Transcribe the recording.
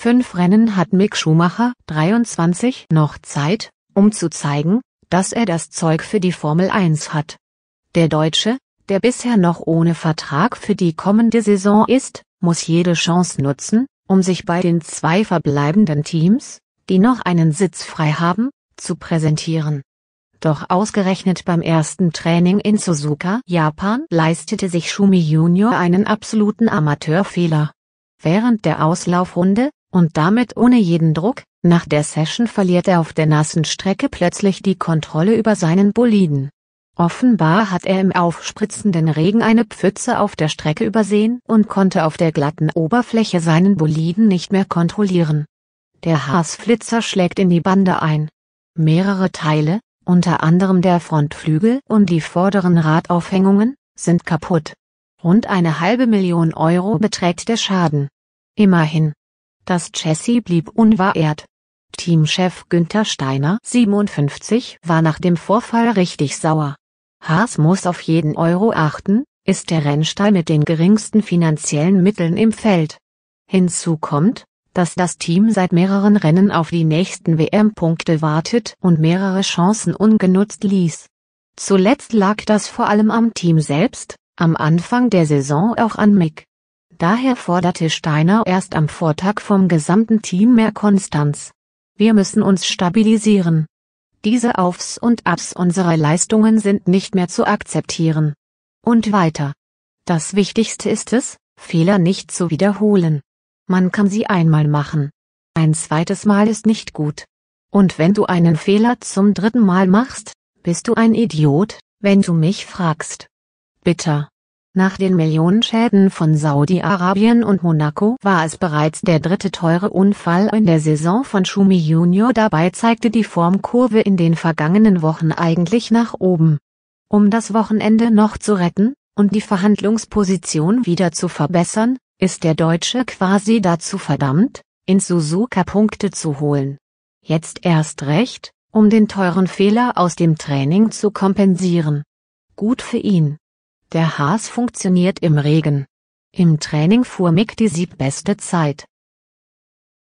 Fünf Rennen hat Mick Schumacher, 23, noch Zeit, um zu zeigen, dass er das Zeug für die Formel 1 hat. Der Deutsche, der bisher noch ohne Vertrag für die kommende Saison ist, muss jede Chance nutzen, um sich bei den zwei verbleibenden Teams, die noch einen Sitz frei haben, zu präsentieren. Doch ausgerechnet beim ersten Training in Suzuka, Japan, leistete sich Schumi Junior einen absoluten Amateurfehler. Während der Auslaufrunde, und damit ohne jeden Druck, nach der Session verliert er auf der nassen Strecke plötzlich die Kontrolle über seinen Boliden. Offenbar hat er im aufspritzenden Regen eine Pfütze auf der Strecke übersehen und konnte auf der glatten Oberfläche seinen Boliden nicht mehr kontrollieren. Der Haasflitzer schlägt in die Bande ein. Mehrere Teile, unter anderem der Frontflügel und die vorderen Radaufhängungen, sind kaputt. Rund eine halbe Million Euro beträgt der Schaden. Immerhin das Chassis blieb unverehrt. Teamchef Günther Steiner 57 war nach dem Vorfall richtig sauer. Haas muss auf jeden Euro achten, ist der Rennstall mit den geringsten finanziellen Mitteln im Feld. Hinzu kommt, dass das Team seit mehreren Rennen auf die nächsten WM-Punkte wartet und mehrere Chancen ungenutzt ließ. Zuletzt lag das vor allem am Team selbst, am Anfang der Saison auch an Mick. Daher forderte Steiner erst am Vortag vom gesamten Team mehr Konstanz. Wir müssen uns stabilisieren. Diese Aufs und Abs unserer Leistungen sind nicht mehr zu akzeptieren. Und weiter. Das Wichtigste ist es, Fehler nicht zu wiederholen. Man kann sie einmal machen. Ein zweites Mal ist nicht gut. Und wenn du einen Fehler zum dritten Mal machst, bist du ein Idiot, wenn du mich fragst. Bitter. Nach den Millionenschäden von Saudi-Arabien und Monaco war es bereits der dritte teure Unfall in der Saison von Schumi Junior. Dabei zeigte die Formkurve in den vergangenen Wochen eigentlich nach oben. Um das Wochenende noch zu retten und die Verhandlungsposition wieder zu verbessern, ist der Deutsche quasi dazu verdammt, in Suzuka Punkte zu holen. Jetzt erst recht, um den teuren Fehler aus dem Training zu kompensieren. Gut für ihn. Der Haas funktioniert im Regen. Im Training fuhr Mick die siebbeste Zeit.